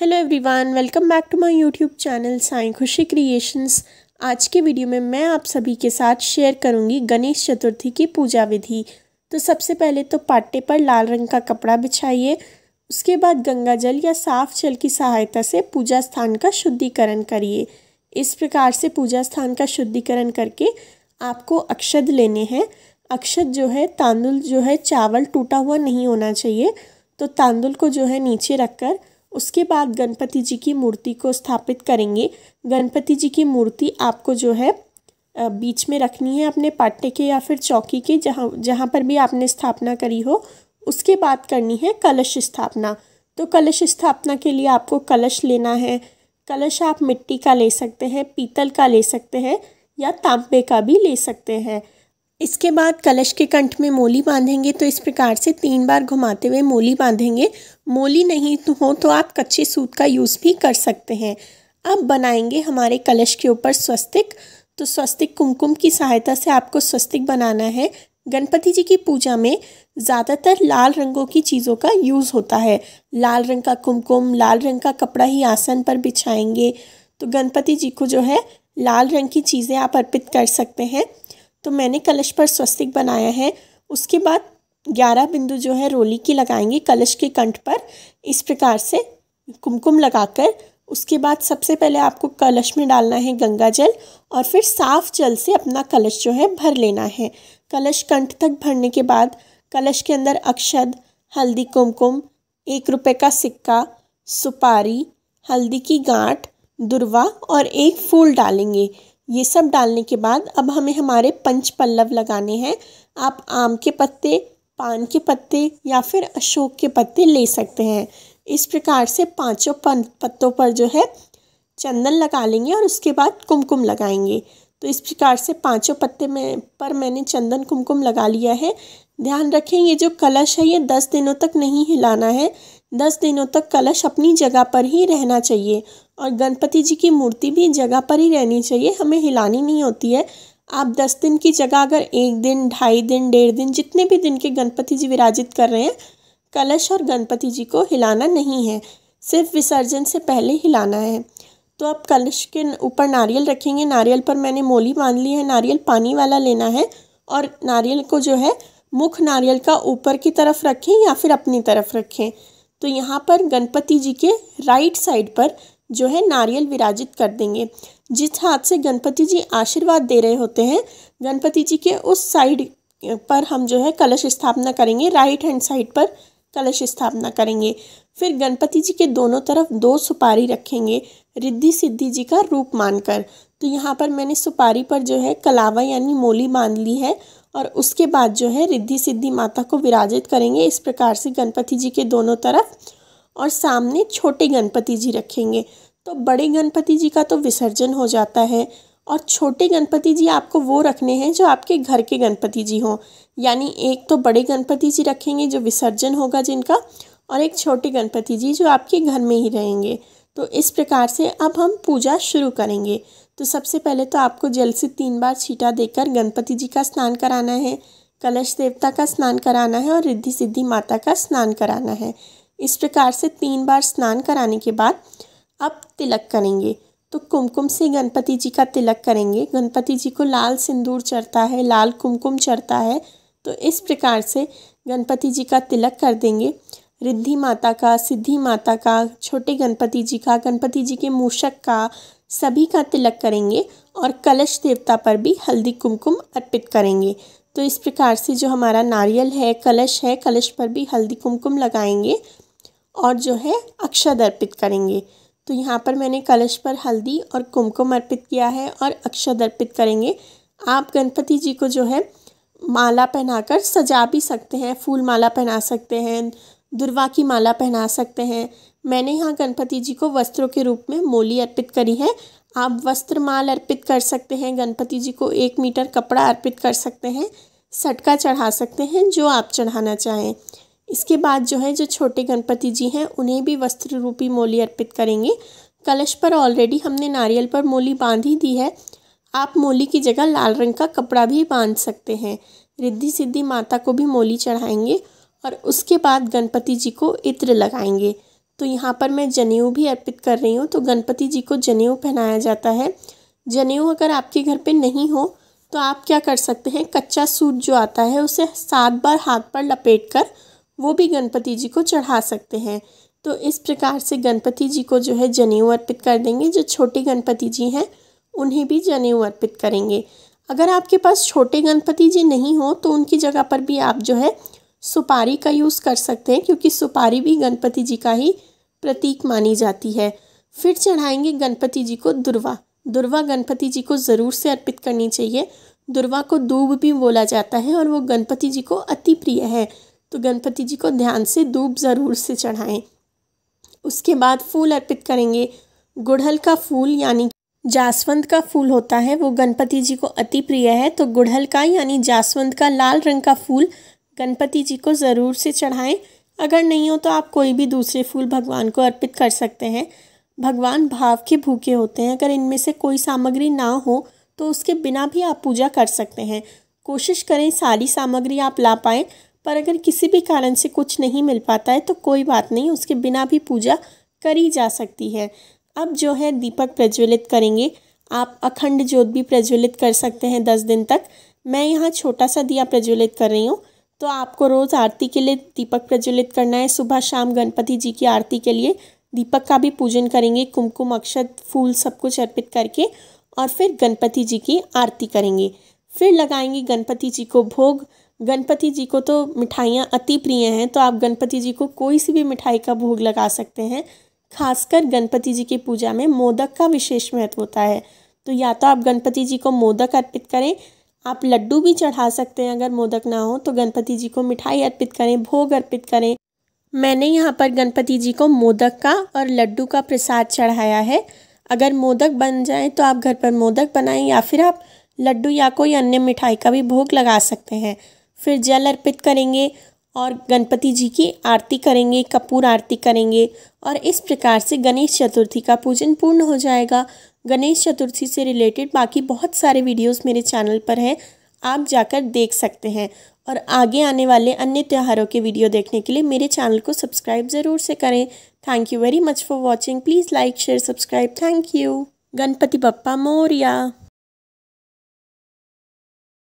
hello everyone welcome back to my YouTube channel Sai Khushi creations आज के video में मैं आप सभी के साथ शेयर करूंगी गणेश चतुर्थी की पूजा विधि तो सबसे पहले तो पाट्टे पर लाल रंग का कपड़ा बिछाइए उसके बाद गंगा जल या साफ जल की सहायता से पूजा स्थान का शुद्धिकरण करिए इस प्रकार से पूजा स्थान का शुद्धिकरण करके आपको अक्षद लेने हैं अक्षद जो है तांदुल जो है चावल टूटा हुआ नहीं होना चाहिए तो तांदुल को जो है नीचे रखकर उसके बाद गणपति जी की मूर्ति को स्थापित करेंगे गणपति जी की मूर्ति आपको जो है बीच में रखनी है अपने पाट्टे के या फिर चौकी के जहाँ जहाँ पर भी आपने स्थापना करी हो उसके बाद करनी है कलश स्थापना तो कलश स्थापना के लिए आपको कलश लेना है कलश आप मिट्टी का ले सकते हैं पीतल का ले सकते हैं या तांबे का भी ले सकते हैं इसके बाद कलश के कंठ में मोली बांधेंगे तो इस प्रकार से तीन बार घुमाते हुए मोली बांधेंगे मोली नहीं तो हो तो आप कच्चे सूत का यूज़ भी कर सकते हैं अब बनाएंगे हमारे कलश के ऊपर स्वस्तिक तो स्वस्तिक कुमकुम की सहायता से आपको स्वस्तिक बनाना है गणपति जी की पूजा में ज़्यादातर लाल रंगों की चीज़ों का यूज़ होता है लाल रंग का कुमकुम लाल रंग का कपड़ा ही आसन पर बिछाएंगे तो गणपति जी को जो है लाल रंग की चीज़ें आप अर्पित कर सकते हैं तो मैंने कलश पर स्वस्तिक बनाया है उसके बाद ग्यारह बिंदु जो है रोली की लगाएंगे कलश के कंठ पर इस प्रकार से कुमकुम लगाकर उसके बाद सबसे पहले आपको कलश में डालना है गंगा जल और फिर साफ जल से अपना कलश जो है भर लेना है कलश कंठ तक भरने के बाद कलश के अंदर अक्षद हल्दी कुमकुम एक रुपये का सिक्का सुपारी हल्दी की गांठ दुर्वा और एक फूल डालेंगे ये सब डालने के बाद अब हमें हमारे पंच पल्लव लगाने हैं आप आम के पत्ते पान के पत्ते या फिर अशोक के पत्ते ले सकते हैं इस प्रकार से पांचों पत्तों पर जो है चंदन लगा लेंगे और उसके बाद कुमकुम लगाएंगे तो इस प्रकार से पांचों पत्ते में पर मैंने चंदन कुमकुम लगा लिया है ध्यान रखें ये जो कलश है ये दस दिनों तक नहीं हिलाना है दस दिनों तक कलश अपनी जगह पर ही रहना चाहिए और गणपति जी की मूर्ति भी जगह पर ही रहनी चाहिए हमें हिलानी नहीं होती है आप दस दिन की जगह अगर एक दिन ढाई दिन डेढ़ दिन जितने भी दिन के गणपति जी विराजित कर रहे हैं कलश और गणपति जी को हिलाना नहीं है सिर्फ विसर्जन से पहले हिलाना है तो आप कलश के ऊपर नारियल रखेंगे नारियल पर मैंने मोली बांध ली है नारियल पानी वाला लेना है और नारियल को जो है मुख नारियल का ऊपर की तरफ रखें या फिर अपनी तरफ रखें तो यहाँ पर गणपति जी के राइट साइड पर जो है नारियल विराजित कर देंगे जिस हाथ से गणपति जी आशीर्वाद दे रहे होते हैं गणपति जी के उस साइड पर हम जो है कलश स्थापना करेंगे राइट हैंड साइड पर कलश स्थापना करेंगे फिर गणपति जी के दोनों तरफ दो सुपारी रखेंगे रिद्धि सिद्धि जी का रूप मानकर तो यहाँ पर मैंने सुपारी पर जो है कलावा यानी मोली बांध ली है और उसके बाद जो है रिद्धि सिद्धि माता को विराजित करेंगे इस प्रकार से गणपति जी के दोनों तरफ और सामने छोटे गणपति जी रखेंगे तो बड़े गणपति जी का तो विसर्जन हो जाता है और छोटे गणपति जी आपको वो रखने हैं जो आपके घर के गणपति जी हों यानी एक तो बड़े गणपति जी रखेंगे जो विसर्जन होगा जिनका और एक छोटे गणपति जी जो आपके घर में ही रहेंगे तो इस प्रकार से अब हम पूजा शुरू करेंगे तो सबसे पहले तो आपको जल से तीन बार छीटा देकर गणपति जी का स्नान कराना है कलश देवता का स्नान कराना है और रिद्धि सिद्धि माता का स्नान कराना है इस प्रकार से तीन बार स्नान कराने के बाद अब तिलक करेंगे तो कुमकुम से गणपति जी का तिलक करेंगे गणपति जी को लाल सिंदूर चढ़ता है लाल कुमकुम चढ़ता है तो इस प्रकार से गणपति जी का तिलक कर देंगे रिद्धि माता का सिद्धि माता का छोटे गणपति जी का गणपति जी के मूषक का सभी का तिलक करेंगे और कलश देवता पर भी हल्दी कुमकुम अर्पित करेंगे तो इस प्रकार से जो हमारा नारियल है कलश है कलश पर भी हल्दी कुमकुम लगाएंगे और जो है अक्षत अर्पित करेंगे तो यहाँ पर मैंने कलश पर हल्दी और कुमकुम अर्पित किया है और अक्षत अर्पित करेंगे आप गणपति जी को जो है माला पहनाकर सजा भी सकते हैं फूल माला पहना सकते हैं दुर्वा की माला पहना सकते हैं मैंने यहाँ गणपति जी को वस्त्रों के रूप में मोली अर्पित करी है आप वस्त्र माल अर्पित कर सकते हैं गणपति जी को एक मीटर कपड़ा अर्पित कर सकते हैं सटका चढ़ा सकते हैं जो आप चढ़ाना चाहें इसके बाद जो है जो छोटे गणपति जी हैं उन्हें भी वस्त्र रूपी मोली अर्पित करेंगे कलश पर ऑलरेडी हमने नारियल पर मोली बांध ही दी है आप मोली की जगह लाल रंग का कपड़ा भी बांध सकते हैं रिद्धि सिद्धि माता को भी मोली चढ़ाएंगे और उसके बाद गणपति जी को इत्र लगाएंगे तो यहाँ पर मैं जनेऊ भी अर्पित कर रही हूँ तो गणपति जी को जनेऊ पहनाया जाता है जनेऊ अगर आपके घर पे नहीं हो तो आप क्या कर सकते हैं कच्चा सूट जो आता है उसे सात बार हाथ पर लपेट कर वो भी गणपति जी को चढ़ा सकते हैं तो इस प्रकार से गणपति जी को जो है जनेऊ अर्पित कर देंगे जो छोटे गणपति जी हैं उन्हें भी जनेऊ अर्पित करेंगे अगर आपके पास छोटे गणपति जी नहीं हो तो उनकी जगह पर भी आप जो है सुपारी का यूज़ कर सकते हैं क्योंकि सुपारी भी गणपति जी का ही प्रतीक मानी जाती है फिर चढ़ाएंगे गणपति जी को दुर्वा दुर्वा गणपति जी को ज़रूर से अर्पित करनी चाहिए दुर्वा को दूब भी बोला जाता है और वो गणपति जी को अति प्रिय है तो गणपति जी को ध्यान से धूप ज़रूर से चढ़ाएं उसके बाद फूल अर्पित करेंगे गुड़हल का फूल यानी जासवंत का फूल होता है वो गणपति जी को अति प्रिय है तो गुड़हल का यानी जासवंत का लाल रंग का फूल गणपति जी को ज़रूर से चढ़ाएं अगर नहीं हो तो आप कोई भी दूसरे फूल भगवान को अर्पित कर सकते हैं भगवान भाव के भूखे होते हैं अगर इनमें से कोई सामग्री ना हो तो उसके बिना भी आप पूजा कर सकते हैं कोशिश करें सारी सामग्री आप ला पाएँ पर अगर किसी भी कारण से कुछ नहीं मिल पाता है तो कोई बात नहीं उसके बिना भी पूजा करी जा सकती है अब जो है दीपक प्रज्वलित करेंगे आप अखंड ज्योत भी प्रज्वलित कर सकते हैं दस दिन तक मैं यहाँ छोटा सा दिया प्रज्वलित कर रही हूँ तो आपको रोज़ आरती के लिए दीपक प्रज्वलित करना है सुबह शाम गणपति जी की आरती के लिए दीपक का भी पूजन करेंगे कुमकुम अक्षत फूल सब कुछ अर्पित करके और फिर गणपति जी की आरती करेंगे फिर लगाएंगे गणपति जी को भोग गणपति जी को तो मिठाइयाँ अति प्रिय हैं तो आप गणपति जी को कोई सी भी मिठाई का भोग लगा सकते हैं खासकर गणपति जी की पूजा में मोदक का विशेष महत्व होता है तो या तो आप गणपति जी को मोदक अर्पित करें आप लड्डू भी चढ़ा सकते हैं अगर मोदक ना हो तो गणपति जी को मिठाई अर्पित करें भोग अर्पित करें मैंने यहाँ पर गणपति जी को मोदक का और लड्डू का प्रसाद चढ़ाया है अगर मोदक बन जाए तो आप घर पर मोदक बनाएं या फिर आप लड्डू या कोई अन्य मिठाई का भी भोग लगा सकते हैं फिर जल अर्पित करेंगे और गणपति जी की आरती करेंगे कपूर आरती करेंगे और इस प्रकार से गणेश चतुर्थी का पूजन पूर्ण हो जाएगा गणेश चतुर्थी से रिलेटेड बाकी बहुत सारे वीडियोस मेरे चैनल पर हैं आप जाकर देख सकते हैं और आगे आने वाले अन्य त्योहारों के वीडियो देखने के लिए मेरे चैनल को सब्सक्राइब ज़रूर से करें thank you very much for watching please like share subscribe thank you Ganpati Bappa Moriya